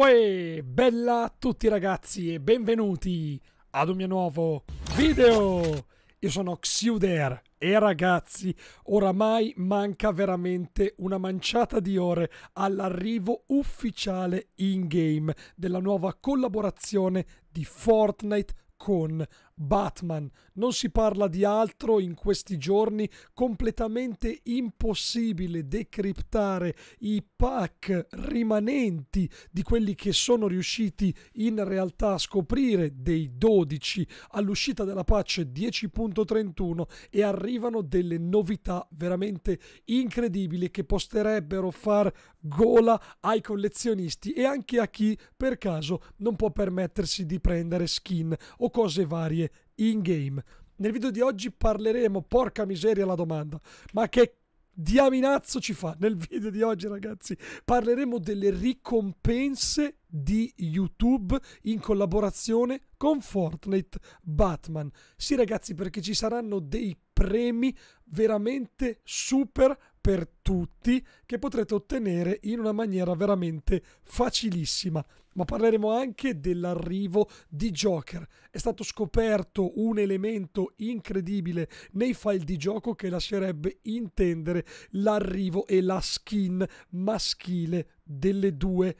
Uè, bella a tutti ragazzi e benvenuti ad un mio nuovo video! Io sono Xiuder e ragazzi, oramai manca veramente una manciata di ore all'arrivo ufficiale in-game della nuova collaborazione di Fortnite con Batman. Non si parla di altro in questi giorni, completamente impossibile decriptare i pack rimanenti di quelli che sono riusciti in realtà a scoprire dei 12 all'uscita della patch 10.31 e arrivano delle novità veramente incredibili che posterebbero far gola ai collezionisti e anche a chi per caso non può permettersi di prendere skin o cose varie in game. Nel video di oggi parleremo, porca miseria la domanda, ma che diaminazzo ci fa? Nel video di oggi ragazzi parleremo delle ricompense di YouTube in collaborazione con Fortnite Batman. Sì ragazzi perché ci saranno dei premi veramente super per tutti che potrete ottenere in una maniera veramente facilissima. Ma parleremo anche dell'arrivo di Joker. È stato scoperto un elemento incredibile nei file di gioco che lascerebbe intendere l'arrivo e la skin maschile delle due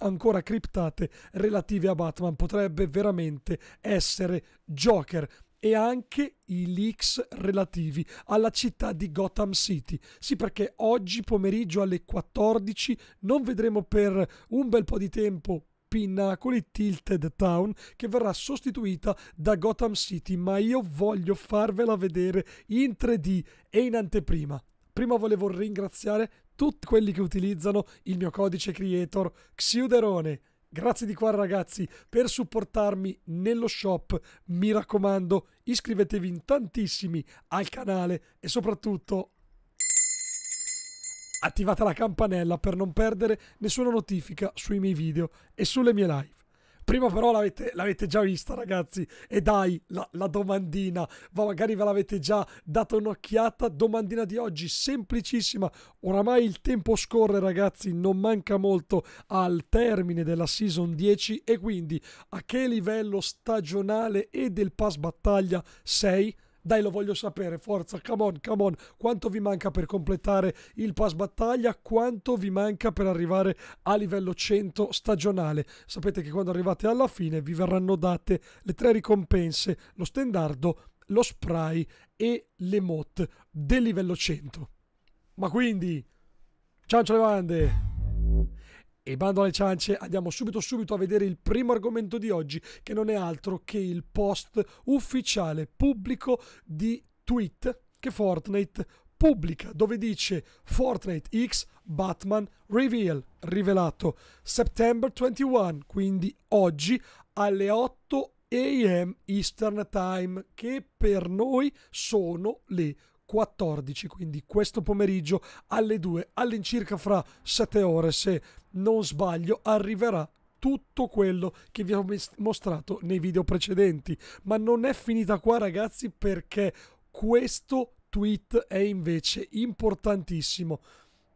ancora criptate relative a Batman. Potrebbe veramente essere Joker e anche i leaks relativi alla città di Gotham City. Sì, perché oggi pomeriggio alle 14 non vedremo per un bel po' di tempo Pinnacoli Tilted Town che verrà sostituita da Gotham City, ma io voglio farvela vedere in 3D e in anteprima. Prima volevo ringraziare tutti quelli che utilizzano il mio codice creator Xiuderone Grazie di qua ragazzi per supportarmi nello shop, mi raccomando iscrivetevi in tantissimi al canale e soprattutto attivate la campanella per non perdere nessuna notifica sui miei video e sulle mie live. Prima però l'avete, l'avete già vista ragazzi e dai la, la domandina, ma magari ve l'avete già data un'occhiata, domandina di oggi semplicissima, oramai il tempo scorre ragazzi, non manca molto al termine della season 10 e quindi a che livello stagionale e del pass battaglia sei? Dai, lo voglio sapere, forza, come on, come on. Quanto vi manca per completare il pass battaglia? Quanto vi manca per arrivare a livello 100 stagionale? Sapete che quando arrivate alla fine vi verranno date le tre ricompense, lo stendardo, lo spray e le mot del livello 100. Ma quindi, ciancio le bande! E bando alle ciance, andiamo subito subito a vedere il primo argomento di oggi, che non è altro che il post ufficiale pubblico di tweet che Fortnite pubblica, dove dice Fortnite X Batman Reveal, rivelato September 21, quindi oggi alle 8 am Eastern Time, che per noi sono le 14, quindi questo pomeriggio alle 2, all'incirca fra 7 ore se non sbaglio, arriverà tutto quello che vi ho mostrato nei video precedenti. Ma non è finita qua ragazzi perché questo tweet è invece importantissimo.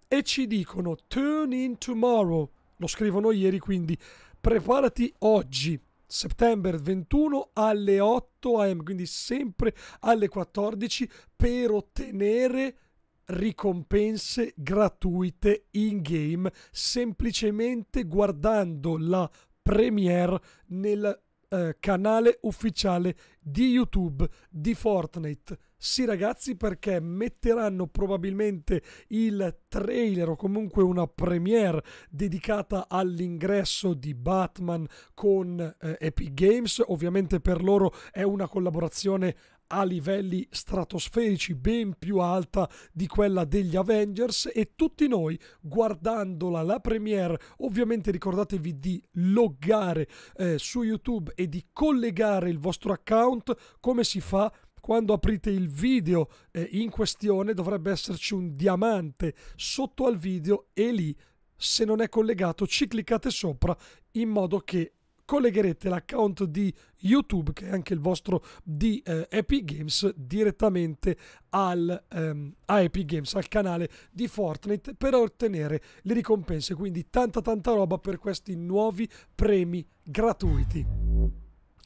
E ci dicono turn in tomorrow, lo scrivono ieri quindi preparati oggi settembre 21 alle 8 am, quindi sempre alle 14 per ottenere ricompense gratuite in game semplicemente guardando la premiere nel eh, canale ufficiale di YouTube di Fortnite. Sì ragazzi perché metteranno probabilmente il trailer o comunque una premiere dedicata all'ingresso di Batman con eh, Epic Games. Ovviamente per loro è una collaborazione a livelli stratosferici ben più alta di quella degli Avengers e tutti noi guardandola la premiere ovviamente ricordatevi di loggare eh, su YouTube e di collegare il vostro account come si fa quando aprite il video eh, in questione dovrebbe esserci un diamante sotto al video e lì se non è collegato ci cliccate sopra in modo che collegherete l'account di YouTube, che è anche il vostro di eh, Epic Games, direttamente al, ehm, a Epic Games, al canale di Fortnite, per ottenere le ricompense. Quindi tanta tanta roba per questi nuovi premi gratuiti.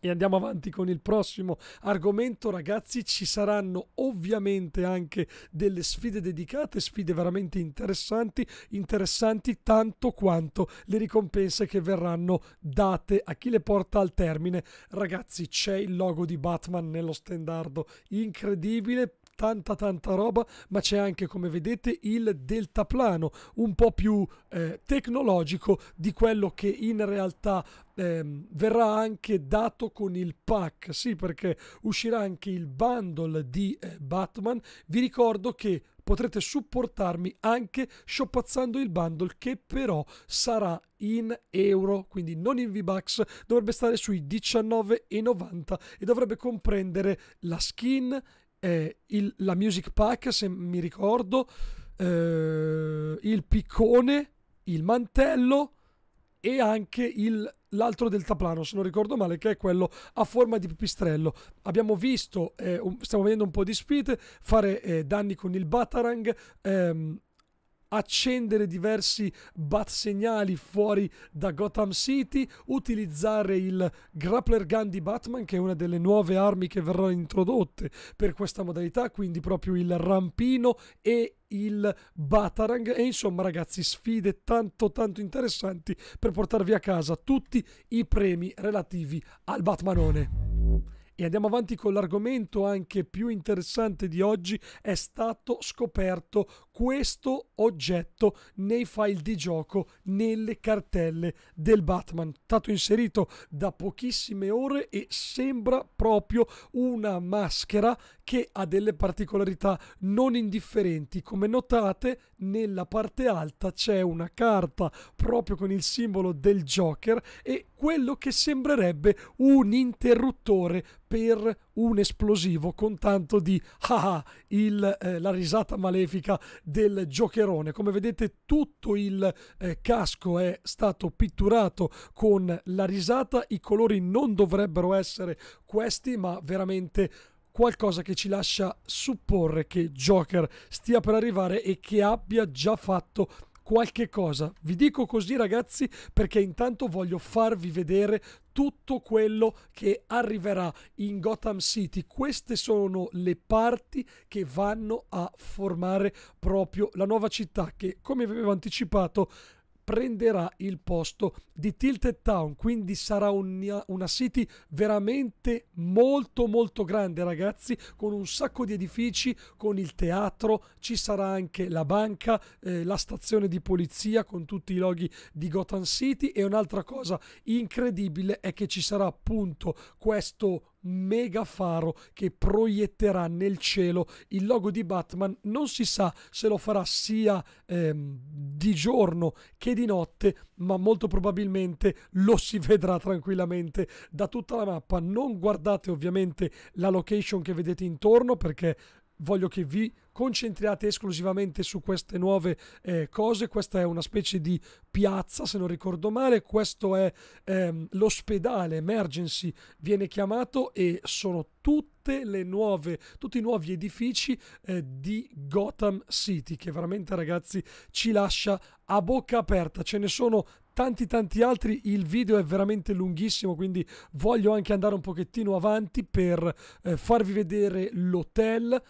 E andiamo avanti con il prossimo argomento, ragazzi. Ci saranno ovviamente anche delle sfide dedicate, sfide veramente interessanti, interessanti tanto quanto le ricompense che verranno date a chi le porta al termine. Ragazzi, c'è il logo di Batman nello stendardo, incredibile, tanta tanta roba, ma c'è anche come vedete il deltaplano, un po' più eh, tecnologico di quello che in realtà ehm, verrà anche dato con il pack, sì perché uscirà anche il bundle di eh, Batman, vi ricordo che potrete supportarmi anche shoppazzando il bundle che però sarà in euro, quindi non in V-Bucks, dovrebbe stare sui 19,90 e dovrebbe comprendere la skin, eh, il, la Music Pack, se mi ricordo, eh, il piccone, il mantello e anche il, l'altro deltaplano, se non ricordo male, che è quello a forma di pipistrello. Abbiamo visto, eh, un, stiamo vedendo un po' di sfide, fare eh, danni con il Batarang, ehm, accendere diversi bat segnali fuori da Gotham City, utilizzare il grappler gun di Batman che è una delle nuove armi che verranno introdotte per questa modalità, quindi proprio il rampino e il Batarang e insomma ragazzi sfide tanto tanto interessanti per portarvi a casa tutti i premi relativi al Batmanone. E andiamo avanti con l'argomento anche più interessante di oggi, è stato scoperto questo oggetto nei file di gioco, nelle cartelle del Batman. Stato inserito da pochissime ore e sembra proprio una maschera che ha delle particolarità non indifferenti. Come notate, nella parte alta c'è una carta proprio con il simbolo del Joker e quello che sembrerebbe un interruttore per un esplosivo con tanto di ah, ah, il, eh, la risata malefica del giocherone. Come vedete tutto il eh, casco è stato pitturato con la risata, i colori non dovrebbero essere questi ma veramente qualcosa che ci lascia supporre che Joker stia per arrivare e che abbia già fatto qualche cosa. Vi dico così ragazzi perché intanto voglio farvi vedere tutto quello che arriverà in Gotham City. Queste sono le parti che vanno a formare proprio la nuova città che, come vi avevo anticipato, prenderà il posto di Tilted Town, quindi sarà un, una city veramente molto molto grande ragazzi, con un sacco di edifici, con il teatro, ci sarà anche la banca, eh, la stazione di polizia con tutti i loghi di Gotham City e un'altra cosa incredibile è che ci sarà appunto questo mega faro che proietterà nel cielo il logo di Batman. Non si sa se lo farà sia ehm, di giorno che di notte, ma molto probabilmente lo si vedrà tranquillamente da tutta la mappa. Non guardate ovviamente la location che vedete intorno perché voglio che vi concentrate esclusivamente su queste nuove eh, cose. Questa è una specie di piazza, se non ricordo male. Questo è ehm, l'ospedale, emergency viene chiamato e sono tutte le nuove, tutti i nuovi edifici eh, di Gotham City, che veramente ragazzi ci lascia a bocca aperta. Ce ne sono tanti tanti altri, il video è veramente lunghissimo, quindi voglio anche andare un pochettino avanti per eh, farvi vedere l'hotel,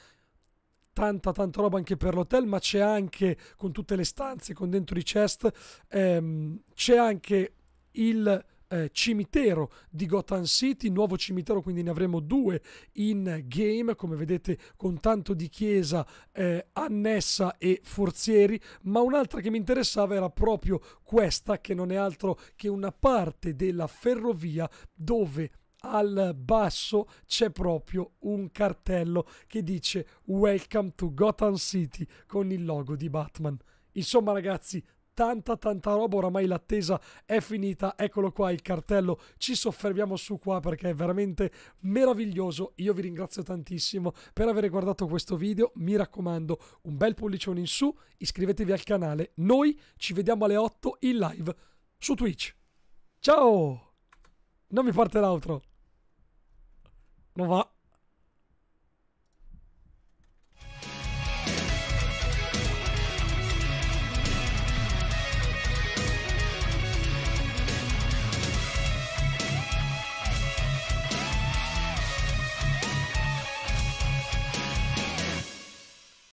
tanta tanta roba anche per l'hotel, ma c'è anche con tutte le stanze, con dentro i chest, ehm, c'è anche il eh, cimitero di Gotham City, nuovo cimitero, quindi ne avremo due in game, come vedete con tanto di chiesa eh, annessa e forzieri, ma un'altra che mi interessava era proprio questa, che non è altro che una parte della ferrovia dove al basso c'è proprio un cartello che dice Welcome to Gotham City con il logo di Batman. Insomma ragazzi, tanta tanta roba, oramai l'attesa è finita, eccolo qua il cartello, ci soffermiamo su qua perché è veramente meraviglioso, io vi ringrazio tantissimo per aver guardato questo video, mi raccomando un bel pollicione in su, iscrivetevi al canale, noi ci vediamo alle 8 in live su Twitch. Ciao! Non mi parte l'altro. No va.